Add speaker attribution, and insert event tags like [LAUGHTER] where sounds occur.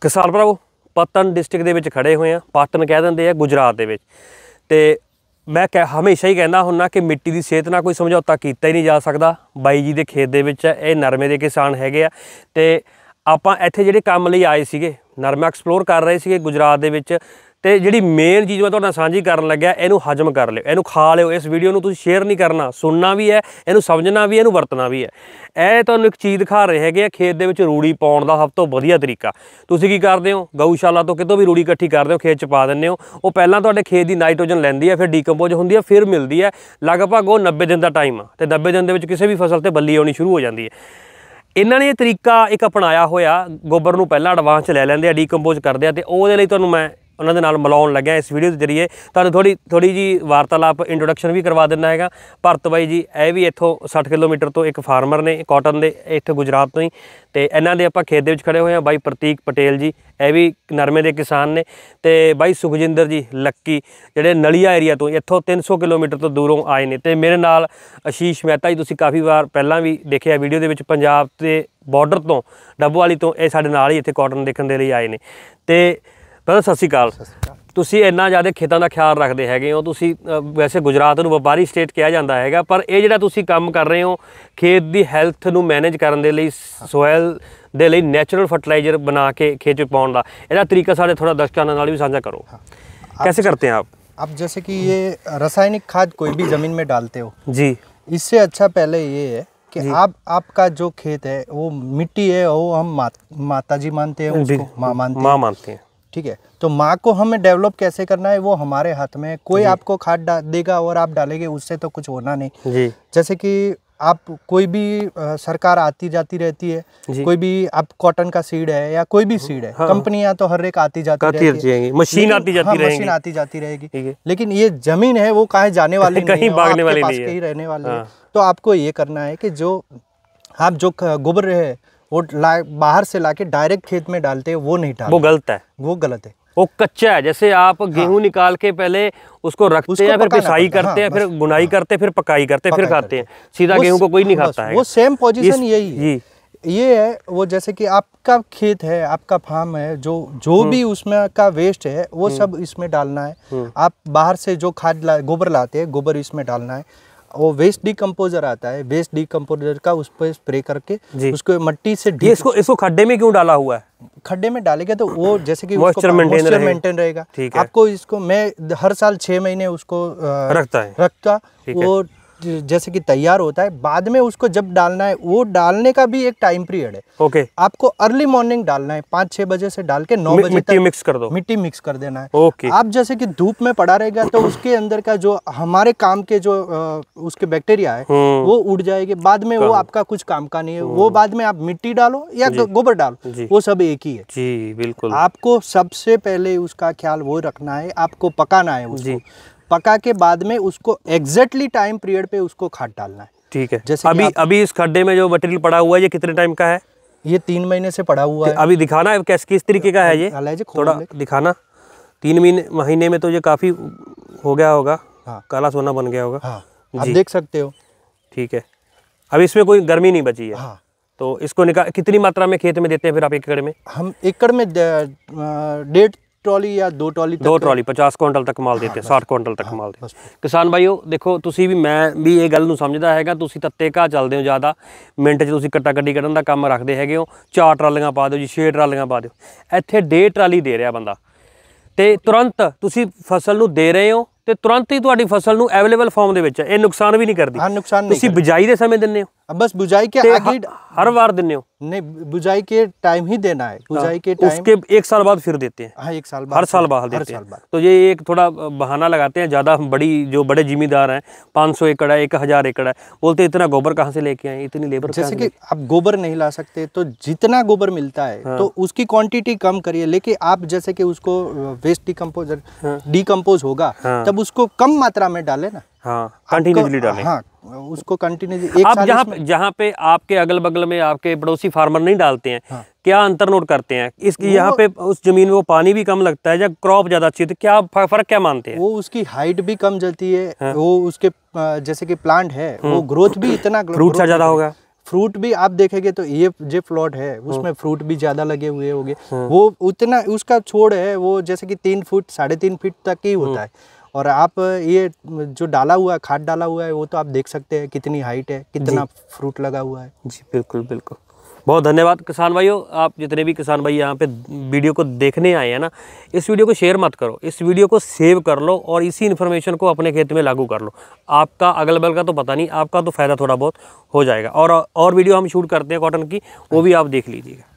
Speaker 1: ਕਿਸਾਨ ਭਰਾਵੋ ਪਤਨ ਡਿਸਟ੍ਰਿਕਟ ਦੇ ਵਿੱਚ ਖੜੇ ਹੋਏ ਆ ਪਾਤਨ ਕਹਿ ਦਿੰਦੇ ਆ ਗੁਜਰਾਤ ਦੇ ਵਿੱਚ ਤੇ ਮੈਂ ਕਹ ਹਮੇਸ਼ਾ ਹੀ ਕਹਿੰਦਾ ਹੁੰਨਾ ਕਿ ਮਿੱਟੀ ਦੀ ਸਿਹਤ ਨਾਲ ਕੋਈ ਸਮਝੌਤਾ ਕੀਤਾ ਹੀ ਨਹੀਂ ਜਾ ਸਕਦਾ ਬਾਈ ਜੀ ਦੇ ਖੇਤ ਦੇ ਵਿੱਚ ਇਹ ਨਰਮੇ ਦੇ ਕਿਸਾਨ ਹੈਗੇ ਆ ਤੇ ਆਪਾਂ ਇੱਥੇ ਜਿਹੜੇ ਕੰਮ ਲਈ ਆਏ ਸੀਗੇ ਨਰਮਾ ਐਕਸਪਲੋਰ ਕਰ ਰਹੇ ਸੀਗੇ ਗੁਜਰਾਤ ਦੇ ਵਿੱਚ ਤੇ ਜਿਹੜੀ ਮੇਨ ਚੀਜ਼ ਮੈਂ ਤੁਹਾਡਾ ਨਾਲ ਸਾਂਝੀ ਕਰਨ ਲੱਗਿਆ ਇਹਨੂੰ ਹਜਮ ਕਰ ਲਿਓ ਇਹਨੂੰ ਖਾ ਲਿਓ ਇਸ ਵੀਡੀਓ ਨੂੰ ਤੁਸੀਂ ਸ਼ੇਅਰ ਨਹੀਂ ਕਰਨਾ ਸੁਣਨਾ ਵੀ ਹੈ ਇਹਨੂੰ ਸਮਝਣਾ ਵੀ ਹੈ ਇਹਨੂੰ ਵਰਤਣਾ ਵੀ ਹੈ ਇਹ ਤੁਹਾਨੂੰ ਇੱਕ ਚੀਜ਼ ਦਿਖਾ ਰਹੇ ਹੈਗੇ ਆ ਖੇਤ ਦੇ ਵਿੱਚ ਰੂੜੀ ਪਾਉਣ ਦਾ ਸਭ ਤੋਂ ਵਧੀਆ ਤਰੀਕਾ ਤੁਸੀਂ ਕੀ ਕਰਦੇ ਹੋ ਗਊਸ਼ਾਲਾ ਤੋਂ ਕਿਤੋਂ ਵੀ ਰੂੜੀ ਇਕੱਠੀ ਕਰਦੇ ਹੋ ਖੇਤ ਚ ਪਾ ਦਿੰਦੇ ਹੋ ਉਹ ਪਹਿਲਾਂ ਤੁਹਾਡੇ ਖੇਤ ਦੀ ਨਾਈਟ੍ਰੋਜਨ ਲੈਂਦੀ ਹੈ ਫਿਰ ਡੀਕੰਪੋਜ਼ ਹੁੰਦੀ ਹੈ ਫਿਰ ਮਿਲਦੀ ਹੈ ਲਗਭਗ ਉਹ 90 ਦਿਨ ਦਾ ਟਾਈਮ ਆ ਤੇ 90 ਦਿਨ ਦੇ ਵਿੱਚ ਕਿਸੇ ਵੀ ਫਸਲ ਤੇ ਬੱਲੀ ਆਉਣੀ ਸ਼ੁਰੂ ਹੋ ਜਾਂਦੀ ਹੈ ਇਹਨਾਂ ਨੇ ਇਹ ਤਰੀਕਾ ਇੱਕ ਅਪਣਾਇਆ ਹੋਇਆ ਗੋਬਰ ਨੂੰ ਪਹਿਲਾਂ ਐਡਵਾਂਸ ਚ ਲੈ ਲੈਂਦੇ ਆ ਡੀਕੰਪੋਜ਼ ਕਰਦੇ ਆ ਤੇ ਉਹਦੇ ਲਈ ਤੁਹਾਨੂੰ ਮੈਂ ਉਹਨਾਂ ਦੇ ਨਾਲ ਮਿਲਾਉਣ ਲੱਗਿਆ ਇਸ ਵੀਡੀਓ ਦੇ ਜ਼ਰੀਏ ਤੁਹਾਨੂੰ ਥੋੜੀ ਥੋੜੀ ਜੀ ਵਾਰਤਾਲਾਪ ਇੰਟਰੋਡਕਸ਼ਨ ਵੀ ਕਰਵਾ ਦਿੰਦਾ ਹੈਗਾ ਭਰਤ ਬਾਈ ਜੀ ਇਹ ਵੀ ਇੱਥੋਂ 60 ਕਿਲੋਮੀਟਰ ਤੋਂ ਇੱਕ ਫਾਰਮਰ ਨੇ ਕਾਟਨ ਦੇ ਇੱਥੇ ਗੁਜਰਾਤ ਤੋਂ ਹੀ ਤੇ ਇਹਨਾਂ ਦੇ ਆਪਾਂ ਖੇਤ ਦੇ ਵਿੱਚ ਖੜੇ ਹੋਏ ਆ ਬਾਈ ਪ੍ਰਤੀਕ ਪਟੇਲ ਜੀ ਇਹ ਵੀ ਨਰਮੇ ਦੇ ਕਿਸਾਨ ਨੇ ਤੇ ਬਾਈ ਸੁਖਜਿੰਦਰ ਜੀ ਲੱਕੀ ਜਿਹੜੇ ਨਲੀਆ ਏਰੀਆ ਤੋਂ ਇੱਥੋਂ 300 ਕਿਲੋਮੀਟਰ ਤੋਂ ਦੂਰੋਂ ਆਏ ਨੇ ਤੇ ਮੇਰੇ ਨਾਲ ਅਸ਼ੀਸ਼ ਮਹਿਤਾ ਜੀ ਤੁਸੀਂ ਕਾਫੀ ਵਾਰ ਪਹਿਲਾਂ ਵੀ ਦੇਖਿਆ ਵੀਡੀਓ ਦੇ ਵਿੱਚ ਪੰਜਾਬ ਤੇ ਬਾਰਡਰ ਤੋਂ ਡੱਬੋ ਵਾਲੀ ਤੋਂ ਇਹ ਸਾਡੇ ਨਾਲ ਹੀ ਇੱਥੇ ਕਾਟਨ ਦੇਖਣ ਦੇ ਲਈ ਆਏ ਨੇ ਤੇ ਸਤਿ ਸਤਿ ਸ਼੍ਰੀ ਅਕਾਲ ਤੁਸੀਂ ਇੰਨਾ ਜ਼ਿਆਦਾ ਖੇਤਾਂ ਦਾ ਖਿਆਲ ਰੱਖਦੇ ਹੈਗੇ ਹੋ ਤੁਸੀਂ ਵੈਸੇ ਗੁਜਰਾਤ ਨੂੰ ਵਪਾਰੀ ਸਟੇਟ ਕਿਹਾ ਜਾਂਦਾ ਹੈਗਾ ਪਰ ਇਹ ਜਿਹੜਾ ਤੁਸੀਂ ਕੰਮ ਕਰ ਰਹੇ ਹੋ ਖੇਤ ਦੀ ਹੈਲਥ ਨੂੰ ਮੈਨੇਜ ਕਰਨ ਦੇ ਲਈ ਸੋਇਲ ਦੇ ਲਈ ਨੈਚੁਰਲ ਫਰਟੀਲਾਈਜ਼ਰ ਬਣਾ ਕੇ ਖੇਤ ਵਿੱਚ ਪਾਉਣ ਦਾ ਇਹਦਾ ਤਰੀਕਾ ਸਾਡੇ ਥੋੜਾ ਦਰਸ਼ਕਾਂ ਨਾਲ ਵੀ ਸਾਂਝਾ ਕਰੋ कैसे करते हैं आप
Speaker 2: आप जैसे कि ये रासायनिक खाद कोई भी जमीन में डालते हो जी इससे अच्छा पहले ये है कि आप आपका जो खेत है वो मिट्टी है वो हम मा, माता जी मानते हैं उसको माँ मानते हैं माँ मानते हैं ठीक है तो माँ को हमें डेवलप कैसे करना है वो हमारे हाथ में है कोई आपको खाद देगा और आप डालेंगे उससे तो कुछ होना नहीं जी जैसे कि आप कोई भी सरकार आती जाती रहती है कोई भी आप कॉटन का सीड है या कोई भी सीड है हाँ। कंपनियां तो हर एक आती जाती आती है मशीन आती जाती हाँ, रहेगी मशीन आती जाती रहेगी लेकिन ये जमीन है वो कहा जाने वाली [LAUGHS] कहीं भागने वाली नहीं है रहने वाले है हाँ। तो आपको ये करना है कि जो आप जो गोबर है वो बाहर से लाके डायरेक्ट खेत में डालते हैं वो नहीं डालते वो गलत है वो गलत है
Speaker 1: वो कच्चा है जैसे आप हाँ। गेहूं हाँ। निकाल के पहले उसको रखते उसको हैं फिर पिसाई करते हैं हाँ, फिर गुनाई हाँ। करते हैं फिर पकाई करते हैं फिर खाते हैं सीधा गेहूं को कोई नहीं खाता है वो सेम पोजीशन यही है
Speaker 2: ये है वो जैसे कि आपका खेत है आपका फार्म है जो जो हम्म। भी उसमें का वेस्ट है वो हम्म। सब इसमें डालना है हम्म। आप बाहर से जो खाद गोबर लाते हैं गोबर इसमें डालना है वो वेस्ट डिकम्पोजर आता है वेस्ट डिकम्पोजर का उस पर स्प्रे करके उसको मट्टी से ये इसको इसको खड्डे में क्यों डाला हुआ है खड्डे में डालेगा तो वो जैसे कि मॉइस्चर मेंटेन रहेगा आपको इसको मैं हर साल छह महीने उसको रखता है रखता वो जैसे कि तैयार होता है बाद में उसको जब डालना है वो डालने का भी एक टाइम पीरियड है ओके okay. आपको अर्ली मॉर्निंग डालना है पाँच छह बजे से डाल के नौ बजे मिट्टी मिक्स कर दो मिट्टी मिक्स कर देना है ओके okay. आप जैसे कि धूप में पड़ा रहेगा तो उसके अंदर का जो हमारे काम के जो आ, उसके बैक्टीरिया है हम्म। वो उड़ जाएगी बाद में वो हाँ। आपका कुछ काम का नहीं है वो हम्म। बाद में आप मिट्टी डालो या गोबर डालो वो सब एक ही है जी बिल्कुल आपको सबसे पहले उसका ख्याल वो रखना है आपको पकाना है उसको पका के बाद में उसको एग्जैक्टली टाइम पीरियड पे उसको खाद डालना है
Speaker 1: ठीक है जैसे अभी अभी इस खड्डे में जो मटेरियल पड़ा हुआ है ये कितने टाइम का है ये तीन महीने से पड़ा हुआ है अभी दिखाना है कैस किस तरीके का है ये थोड़ा दिखाना तीन महीने महीने में तो ये काफ़ी हो गया होगा हाँ। काला सोना बन गया होगा हाँ। आप देख सकते हो ठीक है अब इसमें कोई गर्मी नहीं बची है हाँ। तो इसको निकाल कितनी मात्रा में खेत में देते हैं फिर आप एकड़ में हम
Speaker 2: एकड़ में डेढ़ ਟਰਾਲੀ ਜਾਂ ਦੋ ਟਰਾਲੀ ਦੋ ਟਰਾਲੀ
Speaker 1: 50 ਕੁਇੰਟਲ ਤੱਕ ਮਾਲ ਦਿੱਤੇ 60 ਕੁਇੰਟਲ ਤੱਕ ਮਾਲ ਦਿੱਤੇ ਕਿਸਾਨ ਭਾਈਓ ਦੇਖੋ ਤੁਸੀਂ ਵੀ ਮੈਂ ਵੀ ਇਹ ਗੱਲ ਨੂੰ ਸਮਝਦਾ ਹੈਗਾ ਤੁਸੀਂ ਤੱਤੇ ਘਾ ਚੱਲਦੇ ਹੋ ਜ਼ਿਆਦਾ ਮਿੰਟ 'ਚ ਤੁਸੀਂ ਕੱਟਾ ਗੱਡੀ ਕੱਢਣ ਦਾ ਕੰਮ ਰੱਖਦੇ ਹੈਗੇ ਹੋ ਚਾਰ ਟਰਾਲੀਆਂ ਪਾ ਦਿਓ ਜੀ ਛੇ ਟਰਾਲੀਆਂ ਪਾ ਦਿਓ ਇੱਥੇ ਡੇ ਟਰਾਲੀ ਦੇ ਰਿਹਾ ਬੰਦਾ ਤੇ ਤੁਰੰਤ ਤੁਸੀਂ ਫਸਲ ਨੂੰ ਦੇ ਰਹੇ ਹੋ ਤੇ ਤੁਰੰਤ ਹੀ ਤੁਹਾਡੀ ਫਸਲ ਨੂੰ ਅਵੇਲੇਬਲ ਫਾਰਮ ਦੇ ਵਿੱਚ ਇਹ ਨੁਕਸਾਨ ਵੀ ਨਹੀਂ ਕਰਦੀ ਤੁਸੀਂ ਬਿਜਾਈ ਦੇ ਸਮੇਂ ਦਿੰਨੇ
Speaker 2: ਹੋ अब बस बुझाई के आगे हर बार देने हो नहीं बुझाई के टाइम ही देना है हाँ, बुझाई के टाइम
Speaker 1: उसके एक साल बाद फिर देते हैं
Speaker 2: हाँ एक साल बाद हर साल बाद हर साल बाद
Speaker 1: तो ये एक थोड़ा बहाना लगाते हैं ज़्यादा बड़ी जो बड़े जिम्मेदार हैं सौ एकड़ है एक हज़ार एकड़ है बोलते इतना गोबर कहाँ से लेके आए इतनी
Speaker 2: लेबर जैसे की आप गोबर नहीं ला सकते तो जितना गोबर मिलता है हाँ। तो उसकी क्वान्टिटी कम करिए लेकिन आप जैसे की उसको वेस्ट डिकम्पोजर डिकम्पोज होगा हाँ। तब उसको कम मात्रा में डाले ना हाँ कंटिन्यूसली डालें हाँ उसको कंटिन्यू आप जहाँ
Speaker 1: जहाँ पे आपके अगल बगल में आपके पड़ोसी फार्मर नहीं डालते हैं हाँ। क्या अंतर नोट करते हैं इसकी यहाँ पे उस जमीन में वो पानी भी कम लगता है या क्रॉप ज्यादा अच्छी होती है क्या फर्क क्या मानते हैं वो
Speaker 2: उसकी हाइट भी कम जलती है हाँ। वो उसके जैसे कि प्लांट है वो ग्रोथ हम्म। भी इतना फ्रूट सा ज्यादा होगा फ्रूट भी आप देखेंगे तो ये जो प्लॉट है हाँ। उसमें फ्रूट भी ज़्यादा लगे हुए होंगे हाँ। वो उतना उसका छोड़ है वो जैसे कि तीन फुट साढ़े तीन फीट तक ही होता हाँ। है और आप ये जो डाला हुआ है खाद डाला हुआ है वो तो आप देख सकते हैं कितनी हाइट है कितना फ्रूट लगा हुआ है जी बिल्कुल बिल्कुल
Speaker 1: बहुत धन्यवाद किसान भाइयों आप जितने भी किसान भाई यहाँ पे वीडियो को देखने आए हैं ना इस वीडियो को शेयर मत करो इस वीडियो को सेव कर लो और इसी इन्फॉर्मेशन को अपने खेत में लागू कर लो आपका अगल बगल का तो पता नहीं आपका तो फ़ायदा थोड़ा बहुत हो जाएगा और और वीडियो हम शूट करते हैं कॉटन की वो भी आप देख लीजिएगा